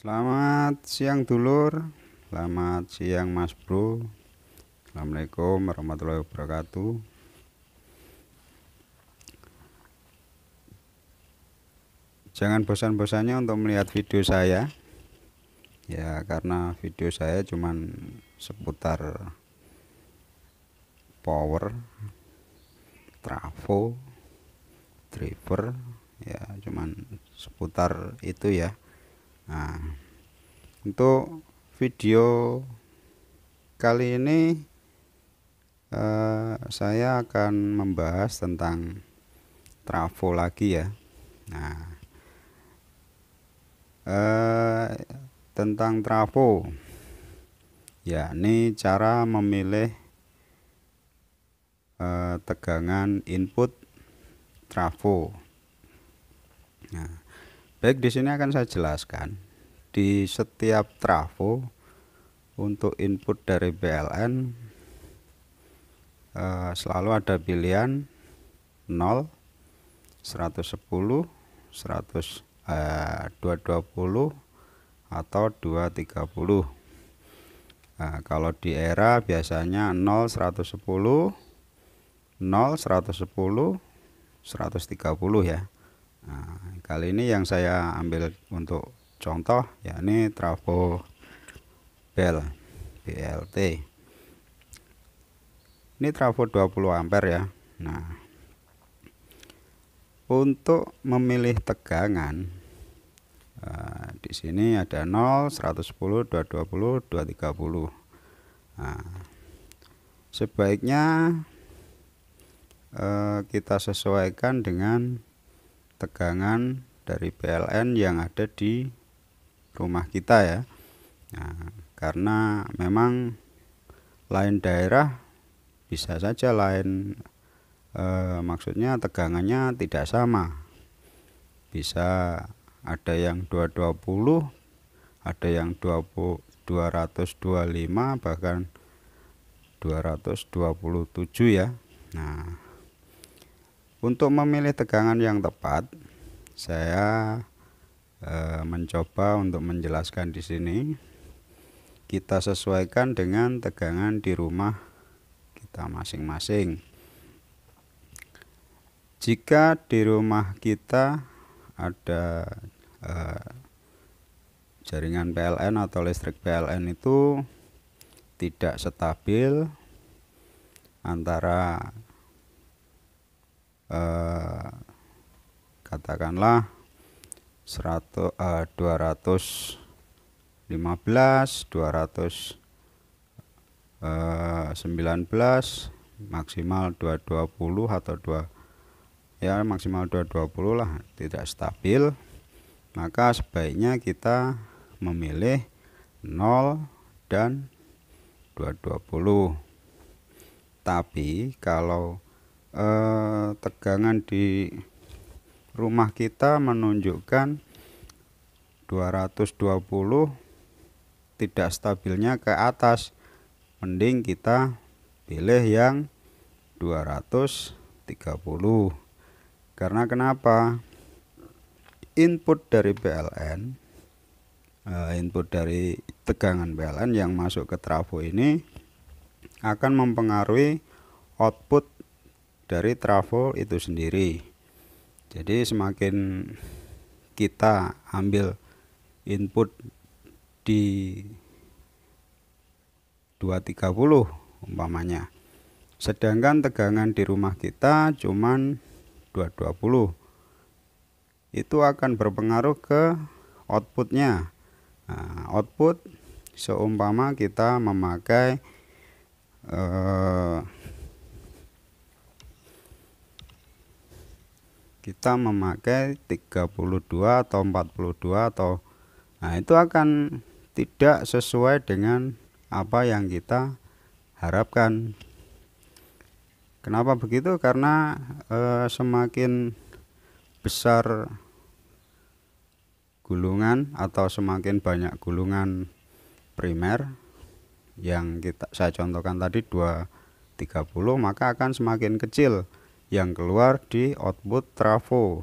Selamat siang dulur, selamat siang Mas Bro. Assalamualaikum warahmatullahi wabarakatuh. Jangan bosan-bosannya untuk melihat video saya. Ya, karena video saya cuman seputar power, trafo, driver, ya cuman seputar itu ya nah, untuk video kali ini eh, saya akan membahas tentang trafo lagi ya nah eh, tentang trafo yakni cara memilih eh, tegangan input trafo nah baik di sini akan saya jelaskan di setiap trafo untuk input dari BLN eh, selalu ada pilihan 0 110 100 eh, 220 atau 230 Nah, kalau di era biasanya 0 110 0 110 130 ya. Nah, kali ini yang saya ambil untuk contoh yakni trafo bel BLT ini trafo 20 ampere ya Nah untuk memilih tegangan eh, di sini ada 0 110 220 230 nah, sebaiknya eh, kita sesuaikan dengan tegangan dari PLN yang ada di rumah kita ya nah, karena memang lain daerah bisa saja lain eh, maksudnya tegangannya tidak sama bisa ada yang 220 ada yang 20 225 bahkan 227 ya nah untuk memilih tegangan yang tepat saya Eh, mencoba untuk menjelaskan di sini kita sesuaikan dengan tegangan di rumah kita masing-masing jika di rumah kita ada e, jaringan PLN atau listrik PLN itu tidak stabil antara eh, katakanlah 100 uh, 215 219 maksimal 220 atau 2 ya maksimal 220 lah tidak stabil maka sebaiknya kita memilih 0 dan 220 tapi kalau eh, tegangan di rumah kita menunjukkan 220 tidak stabilnya ke atas mending kita pilih yang 230 karena kenapa input dari PLN eh, input dari tegangan PLN yang masuk ke trafo ini akan mempengaruhi output dari trafo itu sendiri jadi semakin kita ambil input di 230 umpamanya. Sedangkan tegangan di rumah kita cuman 220. Itu akan berpengaruh ke outputnya. Nah, output seumpama kita memakai eh, kita memakai 32 atau 42 atau nah itu akan tidak sesuai dengan apa yang kita harapkan kenapa begitu karena e, semakin besar gulungan atau semakin banyak gulungan primer yang kita saya contohkan tadi 230 maka akan semakin kecil yang keluar di output trafo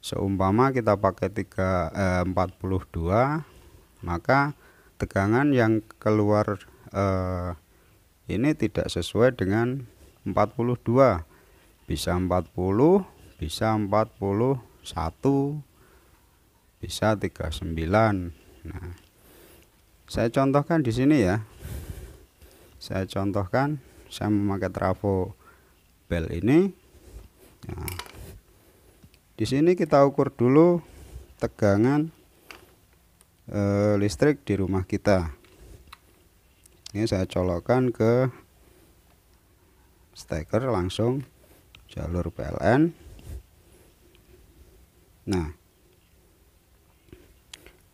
seumpama kita pakai 3 eh, 42 maka tegangan yang keluar eh, ini tidak sesuai dengan 42 bisa 40 bisa 41 bisa 39 nah saya contohkan di sini ya saya contohkan saya memakai trafo bel ini nah, di sini kita ukur dulu tegangan e, listrik di rumah kita ini saya colokkan ke steker langsung jalur PLN nah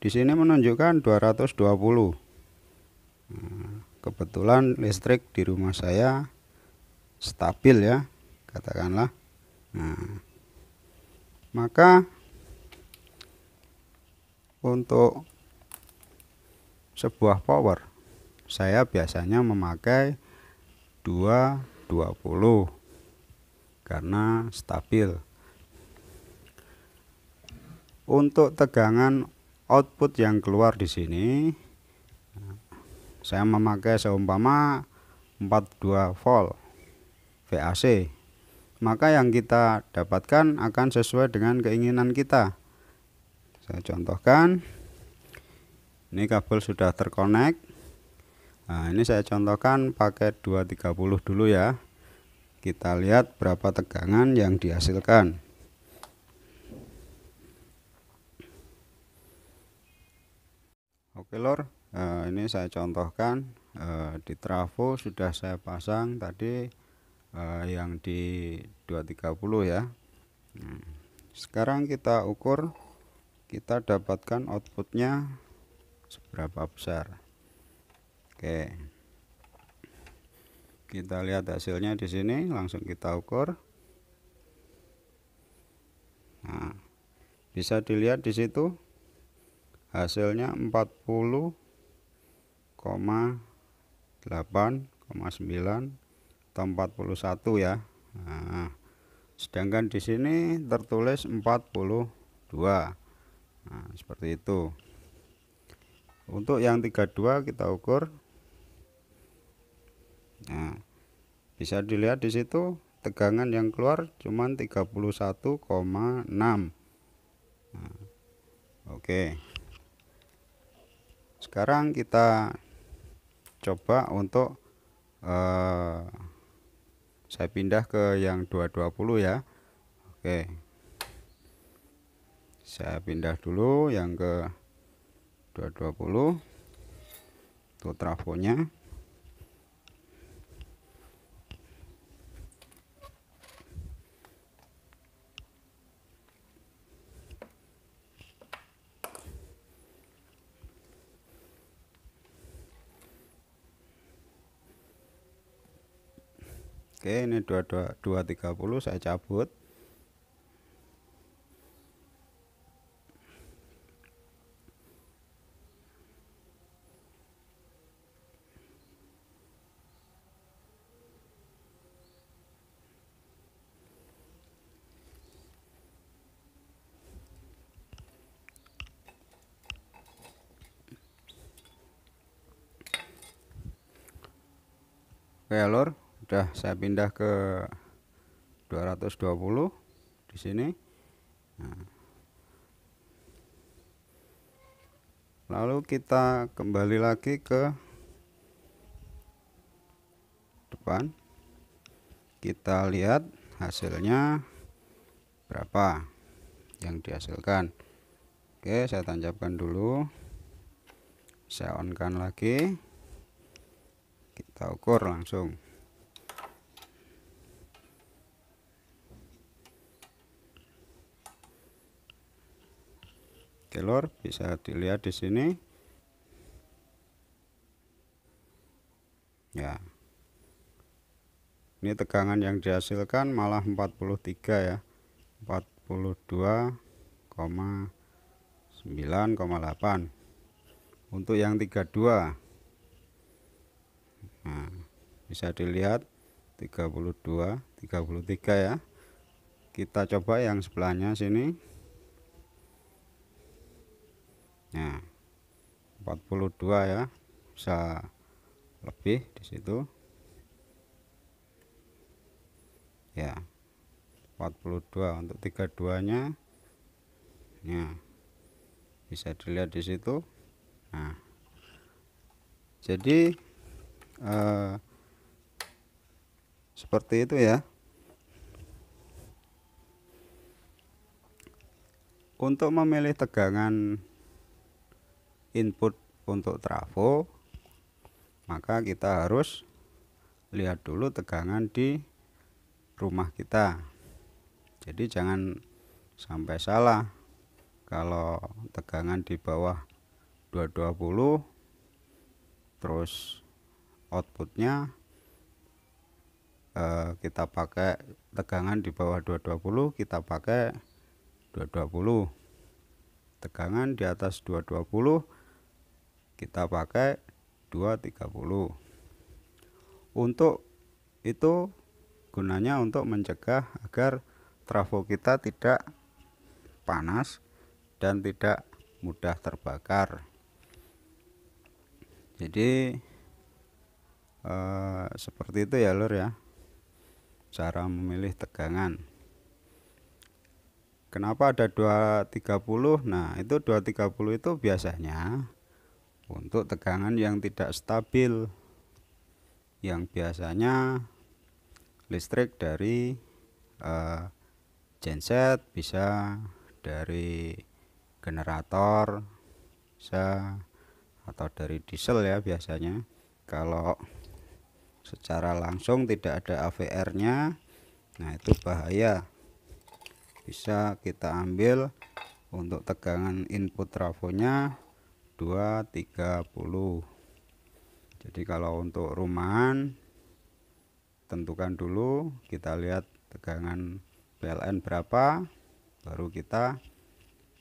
di sini menunjukkan 220 nah, kebetulan listrik di rumah saya stabil ya katakanlah nah maka untuk sebuah power saya biasanya memakai 220 karena stabil untuk tegangan output yang keluar di sini saya memakai seumpama 42 volt VAC, maka yang kita dapatkan akan sesuai dengan keinginan kita. Saya contohkan, ini kabel sudah terkonek. Nah, ini saya contohkan pakai 230 dulu ya. Kita lihat berapa tegangan yang dihasilkan. Oke lor, eh, ini saya contohkan eh, di trafo sudah saya pasang tadi uh, yang di 230 ya nah, sekarang kita ukur kita dapatkan outputnya seberapa besar oke kita lihat hasilnya di sini langsung kita ukur nah bisa dilihat di situ hasilnya 40,8,9 atau 41 ya nah, sedangkan di sini tertulis 42 nah seperti itu untuk yang 32 kita ukur nah bisa dilihat di situ tegangan yang keluar cuma 31,6 nah, oke sekarang kita coba untuk eh, saya pindah ke yang 220 ya oke saya pindah dulu yang ke 220 untuk trafonya oke ini 22, 230 saya cabut Oke, okay, Lur sudah saya pindah ke 220 di sini nah. lalu kita kembali lagi ke depan kita lihat hasilnya berapa yang dihasilkan oke saya tancapkan dulu saya onkan lagi kita ukur langsung Oke lor, bisa dilihat di sini. Ya. Ini tegangan yang dihasilkan malah 43 ya. 42,9,8. Untuk yang 32. Nah, bisa dilihat 32, 33 ya. Kita coba yang sebelahnya sini. Nah, 42 ya. Bisa lebih di situ. Ya. 42 untuk 32-nya. Ya. Nah, bisa dilihat di situ. Nah. Jadi eh seperti itu ya. Untuk memilih tegangan input untuk trafo maka kita harus lihat dulu tegangan di rumah kita jadi jangan sampai salah kalau tegangan di bawah 220 terus outputnya eh, kita pakai tegangan di bawah 220 kita pakai 220 tegangan di atas 220 kita pakai 230 untuk itu gunanya untuk mencegah agar trafo kita tidak panas dan tidak mudah terbakar jadi eh, seperti itu ya lur ya cara memilih tegangan kenapa ada 230 nah itu 230 itu biasanya untuk tegangan yang tidak stabil yang biasanya listrik dari uh, eh, genset bisa dari generator bisa atau dari diesel ya biasanya kalau secara langsung tidak ada AVR nya nah itu bahaya bisa kita ambil untuk tegangan input trafonya 2 30 jadi kalau untuk rumahan tentukan dulu kita lihat tegangan PLN berapa baru kita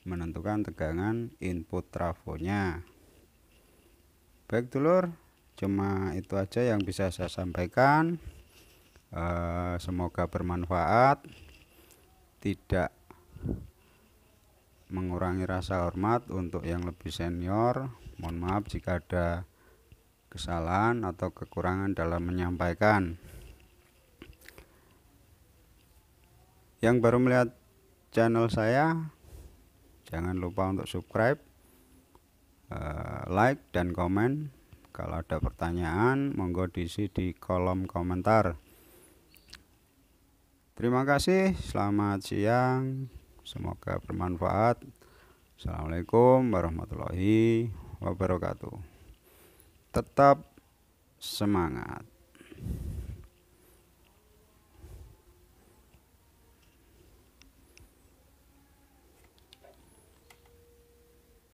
menentukan tegangan input trafonya baik dulur cuma itu aja yang bisa saya sampaikan eh, semoga bermanfaat tidak mengurangi rasa hormat untuk yang lebih senior. Mohon maaf jika ada kesalahan atau kekurangan dalam menyampaikan. Yang baru melihat channel saya, jangan lupa untuk subscribe, eh, like, dan komen. Kalau ada pertanyaan, monggo diisi di kolom komentar. Terima kasih, selamat siang. Semoga bermanfaat. Assalamualaikum warahmatullahi wabarakatuh. Tetap semangat.